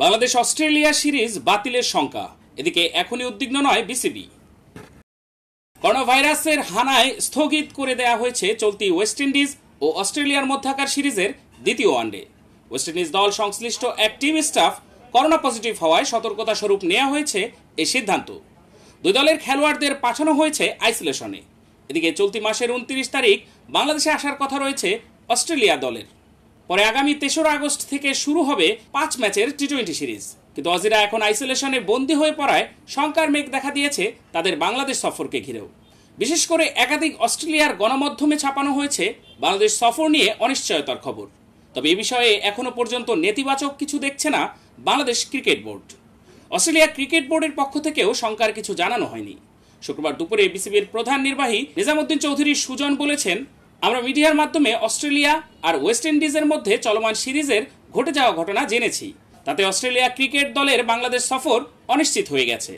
Bangladesh Australia series বাতিলের শঙ্কা এদিকে এখনই উদ্বিগ্ন নয় বিসিবি করোনাভাইরাসের হানায় স্থগিত করে দেয়া হয়েছে চলতি ওয়েস্ট ইন্ডিজ ও অস্ট্রেলিয়ার মধ্যাকার সিরিজের দ্বিতীয় ওয়ানডে ওয়েস্ট ইন্ডিজ দল সংশ্লিষ্ট এক টিম স্টাফ করোনা পজিটিভ হওয়ায় সতর্কতা স্বরূপ নেওয়া হয়েছে এ সিদ্ধান্ত দুই দলের খেলোয়াড়দের পাঠানো হয়েছে আইসোলেশনে এদিকে চলতি মাসের উনত্রিশ তারিখ বাংলাদেশে আসার কথা রয়েছে অস্ট্রেলিয়া দলের পরে আগামী তেসরা আগস্ট থেকে শুরু হবে পাঁচ ম্যাচের টি টোয়েন্টি সিরিজ কিন্তু অজিরা এখন আইসোলেশনে বন্দী হয়ে পড়ায় শঙ্কার মেঘ দেখা দিয়েছে তাদের বাংলাদেশ সফরকে ঘিরেও বিশেষ করে একাধিক অস্ট্রেলিয়ার গণমাধ্যমে ছাপানো হয়েছে বাংলাদেশ সফর নিয়ে অনিশ্চয়তার খবর তবে এ বিষয়ে এখনও পর্যন্ত নেতিবাচক কিছু দেখছে না Bangladesh cricket board Australia cricket বোর্ডের পক্ষ থেকেও শঙ্কার কিছু জানানো হয়নি শুক্রবার দুপুরে বিসিবির প্রধান নির্বাহী নিজামুদ্দিন চৌধুরী সুজন বলেছেন আমরা মিডিয়ার মাধ্যমে অস্ট্রেলিয়া আর ওয়েস্ট ইন্ডিজের মধ্যে চলমান সিরিজের ঘটে যাওয়া ঘটনা জেনেছি তাতে অস্ট্রেলিয়া ক্রিকেট দলের বাংলাদেশ সফর অনিশ্চিত হয়ে গেছে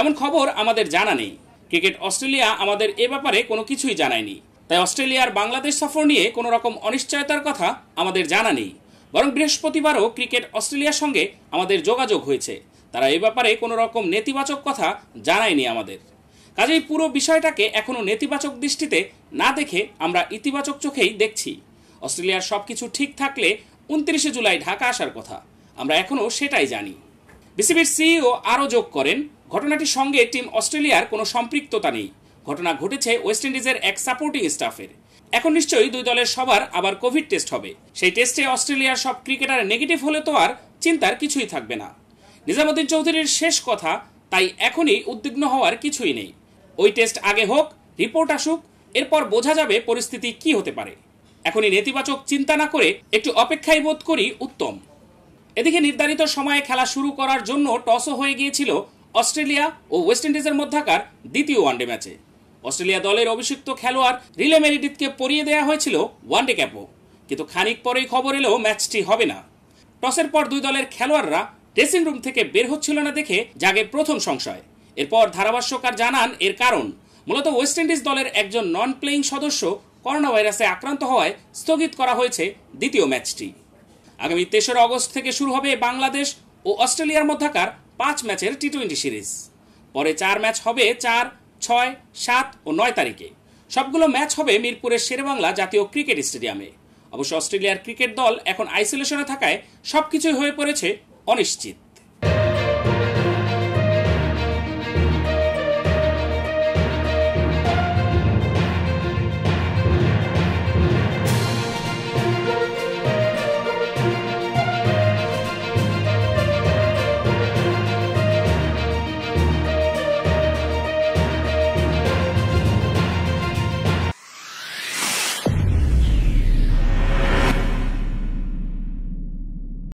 এমন খবর আমাদের জানা নেই ক্রিকেট অস্ট্রেলিয়া আমাদের এ ব্যাপারে কোনো কিছুই জানায়নি তাই অস্ট্রেলিয়ার বাংলাদেশ সফর নিয়ে কোনো রকম অনিশ্চয়তার কথা আমাদের জানা নেই বরং বৃহস্পতিবারও ক্রিকেট অস্ট্রেলিয়ার সঙ্গে আমাদের যোগাযোগ হয়েছে তারা এ ব্যাপারে কোনো রকম নেতিবাচক কথা জানায়নি আমাদের কাজেই পুরো বিষয়টাকে এখনও নেতিবাচক দৃষ্টিতে না দেখে আমরা ইতিবাচক চোখেই দেখছি অস্ট্রেলিয়ার সব কিছু ঠিক থাকলে উনত্রিশে জুলাই ঢাকা আসার কথা আমরা এখনও সেটাই জানি বিসিবির সিইও আরও যোগ করেন ঘটনাটির সঙ্গে টিম অস্ট্রেলিয়ার কোনো সম্পৃক্ততা নেই ঘটনা ঘটেছে ওয়েস্ট ইন্ডিজের এক সাপোর্টিং স্টাফের এখন নিশ্চয়ই দুই দলের সবার আবার কোভিড টেস্ট হবে সেই টেস্টে অস্ট্রেলিয়ার সব ক্রিকেটার নেগেটিভ হলে তো আর চিন্তার কিছুই থাকবে না নিজামুদ্দিন চৌধুরীর শেষ কথা তাই এখনই উদ্বিগ্ন হওয়ার কিছুই নেই ওই টেস্ট আগে হোক রিপোর্ট আসুক এরপর বোঝা যাবে পরিস্থিতি কি হতে পারে এখনই নেতিবাচক চিন্তা না করে একটু অপেক্ষায় বোধ করি উত্তম এদিকে নির্ধারিত সময়ে খেলা শুরু করার জন্য টসও হয়ে গিয়েছিল অস্ট্রেলিয়া ও ওয়েস্ট ইন্ডিজের মধ্যাকার দ্বিতীয় ওয়ানডে ম্যাচে অস্ট্রেলিয়া দলের অভিষিক্ত খেলোয়াড় রিলে মেরিডিথকে পরিয়ে দেওয়া হয়েছিল ওয়ানডে ক্যাপও কিন্তু খানিক পরেই খবর এলেও ম্যাচটি হবে না টসের পর দুই দলের খেলোয়াড়রা ড্রেসিং রুম থেকে বের হচ্ছিল না দেখে জাগে প্রথম সংশয় এরপর ধারাভাষ্যকার জানান এর কারণ মূলত ওয়েস্ট ইন্ডিজ দলের একজন নন প্লেয়িং সদস্য করোনা ভাইরাসে আক্রান্ত হওয়ায় স্থগিত করা হয়েছে দ্বিতীয় ম্যাচটি আগামী তেসরা অগস্ট থেকে শুরু হবে বাংলাদেশ ও অস্ট্রেলিয়ার মধ্যকার পাঁচ ম্যাচের টি টোয়েন্টি সিরিজ পরে চার ম্যাচ হবে চার ছয় সাত ও নয় তারিখে সবগুলো ম্যাচ হবে মিরপুরের শেরেবাংলা জাতীয় ক্রিকেট স্টেডিয়ামে অবশ্য অস্ট্রেলিয়ার ক্রিকেট দল এখন আইসোলেশনে থাকায় সবকিছুই হয়ে পড়েছে অনিশ্চিত